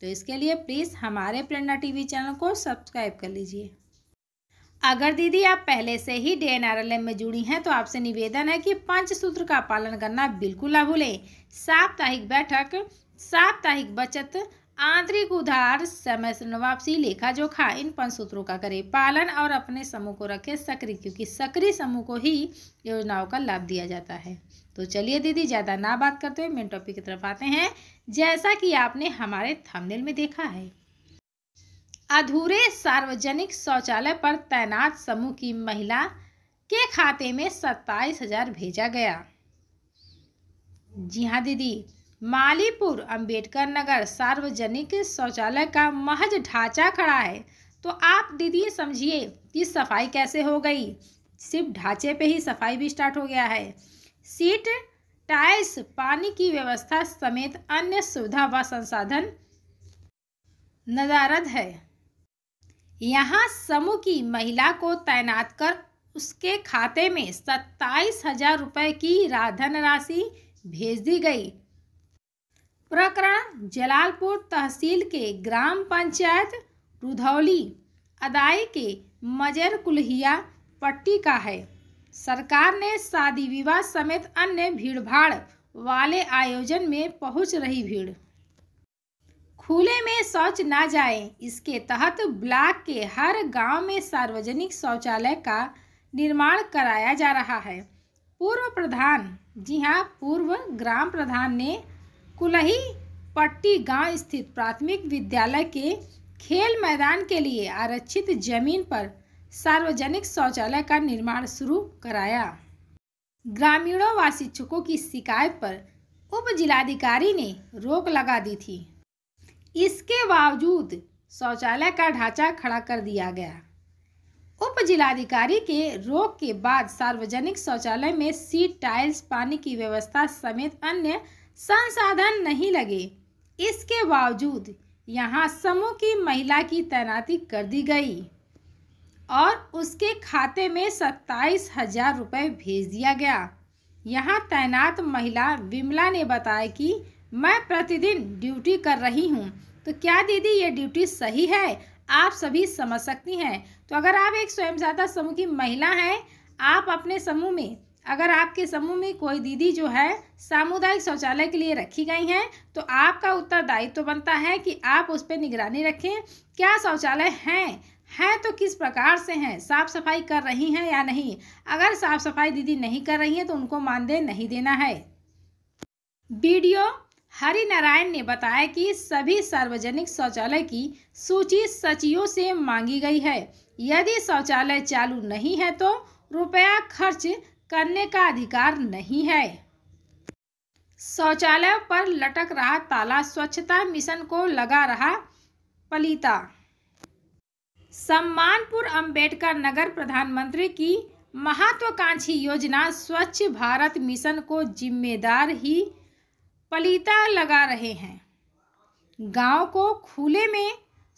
तो इसके लिए प्लीज़ हमारे प्रेरणा टीवी चैनल को सब्सक्राइब कर लीजिए अगर दीदी आप पहले से ही D N R L M में जुड़ी हैं तो आपसे निवेदन है कि पंच सूत्र का पालन करना बिल्कुल ना भूलें साप्ताहिक बैठक साप्ताहिक बचत आंतरिक उधार समय से वापसी लेखा जोखा इन पंच सूत्रों का करें पालन और अपने समूह को रखें सक्रिय क्योंकि सक्रिय समूह को ही योजनाओं का लाभ दिया जाता है तो चलिए दीदी ज़्यादा ना बात करते हुए मेन टॉपिक की तरफ आते हैं जैसा कि आपने हमारे थंबनेल में देखा है अधूरे सार्वजनिक शौचालय पर तैनात समूह की महिला के खाते में सत्ताईस भेजा गया जी हाँ दीदी मालीपुर अंबेडकर नगर सार्वजनिक शौचालय का महज ढांचा खड़ा है तो आप दीदी समझिए कि सफाई कैसे हो गई सिर्फ ढांचे पे ही सफाई भी स्टार्ट हो गया है सीट टाइल्स पानी की व्यवस्था समेत अन्य सुविधा व संसाधन नजारद है यहाँ समूह की महिला को तैनात कर उसके खाते में सत्ताईस हजार रुपये की राधन राशि भेज दी गई प्रकरण जलालपुर तहसील के ग्राम पंचायत रुधौली अदाई के मजर कुल्हिया पट्टी का है सरकार ने शादी विवाह समेत अन्य भीड़भाड़ वाले आयोजन में पहुंच रही भीड़ खुले में शौच ना जाए इसके तहत ब्लॉक के हर गांव में सार्वजनिक शौचालय का निर्माण कराया जा रहा है पूर्व प्रधान जी हाँ पूर्व ग्राम प्रधान ने कुलही पट्टी गांव स्थित प्राथमिक विद्यालय के खेल मैदान के लिए आरक्षित जमीन पर सार्वजनिक शौचालय का निर्माण शुरू कराया ग्रामीणों व शिक्षकों की शिकायत पर उप जिलाधिकारी ने रोक लगा दी थी इसके बावजूद शौचालय का ढांचा खड़ा कर दिया गया उप जिलाधिकारी के रोक के बाद सार्वजनिक शौचालय में सीट टाइल्स पानी की व्यवस्था समेत अन्य संसाधन नहीं लगे इसके बावजूद यहाँ समूह की महिला की तैनाती कर दी गई और उसके खाते में सत्ताईस हजार रुपये भेज दिया गया यहाँ तैनात महिला विमला ने बताया कि मैं प्रतिदिन ड्यूटी कर रही हूँ तो क्या दीदी ये ड्यूटी सही है आप सभी समझ सकती हैं तो अगर आप एक स्वयं सहायता समूह की महिला हैं आप अपने समूह में अगर आपके समूह में कोई दीदी जो है सामुदायिक शौचालय के लिए रखी गई हैं तो आपका उत्तरदायित्व तो बनता है कि आप उस पर निगरानी रखें क्या शौचालय हैं हैं तो किस प्रकार से हैं साफ सफाई कर रही हैं या नहीं अगर साफ सफाई दीदी नहीं कर रही हैं तो उनको मानदेय नहीं देना है वीडियो हरि नारायण ने बताया कि सभी सार्वजनिक शौचालय की सूची सचिवों से मांगी गई है यदि शौचालय चालू नहीं है तो रुपया खर्च करने का अधिकार नहीं है शौचालय पर लटक रहा ताला स्वच्छता मिशन को लगा रहा पलीता सम्मानपुर अंबेडकर नगर प्रधानमंत्री की महत्वाकांक्षी योजना स्वच्छ भारत मिशन को जिम्मेदार ही पलीता लगा रहे हैं गांव को खुले में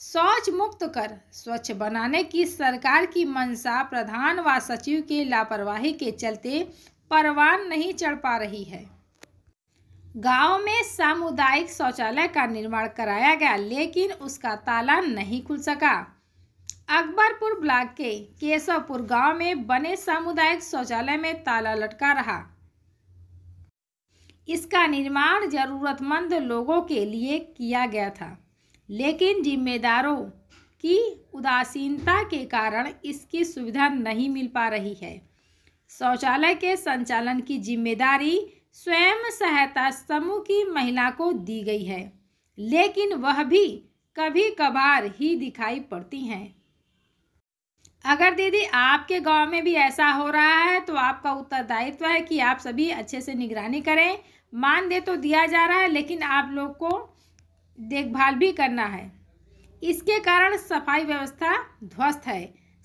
शौच मुक्त कर स्वच्छ बनाने की सरकार की मंशा प्रधान व सचिव के लापरवाही के चलते परवान नहीं चढ़ पा रही है गांव में सामुदायिक शौचालय का निर्माण कराया गया लेकिन उसका ताला नहीं खुल सका अकबरपुर ब्लॉक के केशवपुर गांव में बने सामुदायिक शौचालय में ताला लटका रहा इसका निर्माण जरूरतमंद लोगों के लिए किया गया था लेकिन जिम्मेदारों की उदासीनता के कारण इसकी सुविधा नहीं मिल पा रही है शौचालय के संचालन की जिम्मेदारी स्वयं सहायता समूह की महिला को दी गई है लेकिन वह भी कभी कभार ही दिखाई पड़ती हैं अगर दीदी आपके गांव में भी ऐसा हो रहा है तो आपका उत्तरदायित्व है कि आप सभी अच्छे से निगरानी करें मान दे तो दिया जा रहा है लेकिन आप लोग को देखभाल भी करना है इसके कारण सफाई व्यवस्था ध्वस्त है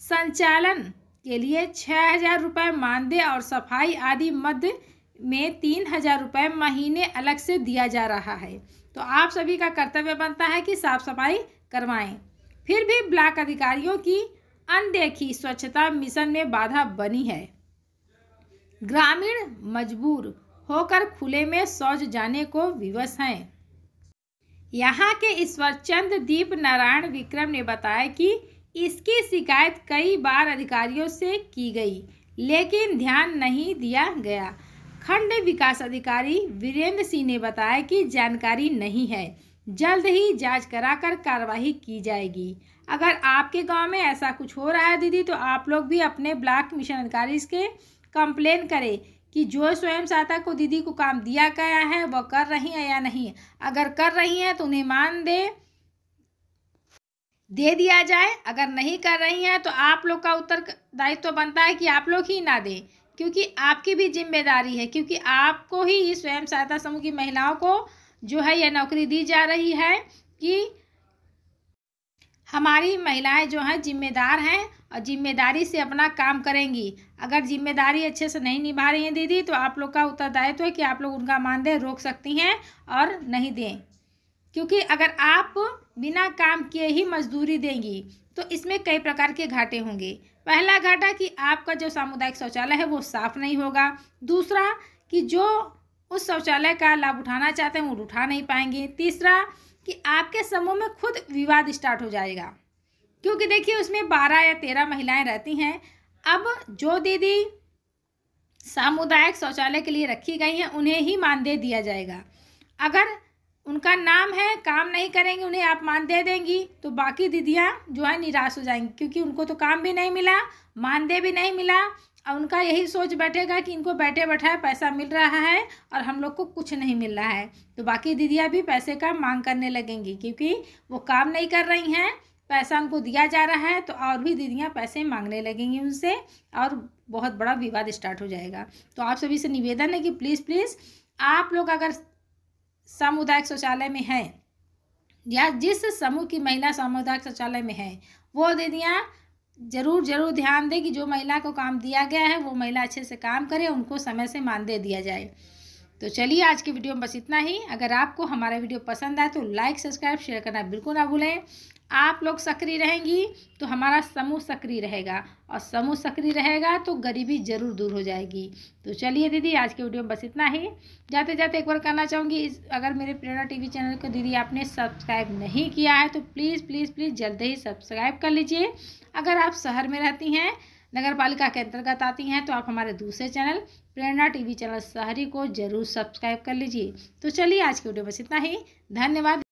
संचालन के लिए छः हजार रुपये मानदेय और सफाई आदि मध्य में तीन हजार रुपये महीने अलग से दिया जा रहा है तो आप सभी का कर्तव्य बनता है कि साफ सफाई करवाएं फिर भी ब्लॉक अधिकारियों की अनदेखी स्वच्छता मिशन में बाधा बनी है ग्रामीण मजबूर होकर खुले में शौच जाने को विवश हैं यहाँ के ईश्वरचंद दीप नारायण विक्रम ने बताया कि इसकी शिकायत कई बार अधिकारियों से की गई लेकिन ध्यान नहीं दिया गया खंड विकास अधिकारी वीरेंद्र सिंह ने बताया कि जानकारी नहीं है जल्द ही जांच कराकर कार्रवाई की जाएगी अगर आपके गांव में ऐसा कुछ हो रहा है दीदी तो आप लोग भी अपने ब्लॉक मिशन अधिकारी से कंप्लेन करें कि जो स्वयं सहायता को दीदी को काम दिया गया है वह कर रही है या नहीं अगर कर रही है तो उन्हें मान दे दे दिया जाए अगर नहीं कर रही हैं तो आप लोग का दायित्व तो बनता है कि आप लोग ही ना दें क्योंकि आपकी भी जिम्मेदारी है क्योंकि आपको ही स्वयं सहायता समूह की महिलाओं को जो है यह नौकरी दी जा रही है कि हमारी महिलाएं जो हैं जिम्मेदार हैं और जिम्मेदारी से अपना काम करेंगी अगर जिम्मेदारी अच्छे से नहीं निभा रही हैं दीदी तो आप लोग का उत्तरदायित्व है कि आप लोग उनका मानदेय रोक सकती हैं और नहीं दें क्योंकि अगर आप बिना काम किए ही मजदूरी देंगी तो इसमें कई प्रकार के घाटे होंगे पहला घाटा कि आपका जो सामुदायिक शौचालय है वो साफ़ नहीं होगा दूसरा कि जो उस शौचालय का लाभ उठाना चाहते हैं वो उठा नहीं पाएंगे तीसरा कि आपके समूह में खुद विवाद स्टार्ट हो जाएगा क्योंकि देखिए उसमें बारह या तेरह महिलाएं रहती हैं अब जो दीदी सामुदायिक शौचालय के लिए रखी गई हैं उन्हें ही मानदेय दिया जाएगा अगर उनका नाम है काम नहीं करेंगे उन्हें आप मानदेय देंगी तो बाकी दीदियाँ जो है निराश हो जाएंगी क्योंकि उनको तो काम भी नहीं मिला मानदेय भी नहीं मिला और उनका यही सोच बैठेगा कि इनको बैठे बैठाए पैसा मिल रहा है और हम लोग को कुछ नहीं मिल रहा है तो बाकी दीदियाँ भी पैसे का मांग करने लगेंगी क्योंकि वो काम नहीं कर रही हैं पैसा उनको दिया जा रहा है तो और भी दीदियाँ पैसे मांगने लगेंगी उनसे और बहुत बड़ा विवाद स्टार्ट हो जाएगा तो आप सभी से निवेदन है कि प्लीज़ प्लीज़ आप लोग अगर सामुदायिक शौचालय में हैं या जिस समूह की महिला सामुदायिक शौचालय में है वो दीदियाँ जरूर जरूर ध्यान दें कि जो महिला को काम दिया गया है वो महिला अच्छे से काम करे उनको समय से मानदेय दिया जाए तो चलिए आज के वीडियो में बस इतना ही अगर आपको हमारा वीडियो पसंद आए तो लाइक सब्सक्राइब शेयर करना बिल्कुल ना भूलें आप लोग सक्रिय रहेंगी तो हमारा समूह सक्रिय रहेगा और समूह सक्रिय रहेगा तो गरीबी जरूर दूर हो जाएगी तो चलिए दीदी आज के वीडियो में बस इतना ही जाते जाते एक बार कहना चाहूँगी इस अगर मेरे प्रेरणा टीवी चैनल को दीदी आपने सब्सक्राइब नहीं किया है तो प्लीज़ प्लीज़ प्लीज़ जल्द ही सब्सक्राइब कर लीजिए अगर आप शहर में रहती हैं नगर पालिका के अंतर्गत आती हैं तो आप हमारे दूसरे चैनल प्रेरणा टीवी चैनल शहरी को जरूर सब्सक्राइब कर लीजिए तो चलिए आज की वीडियो बस इतना ही धन्यवाद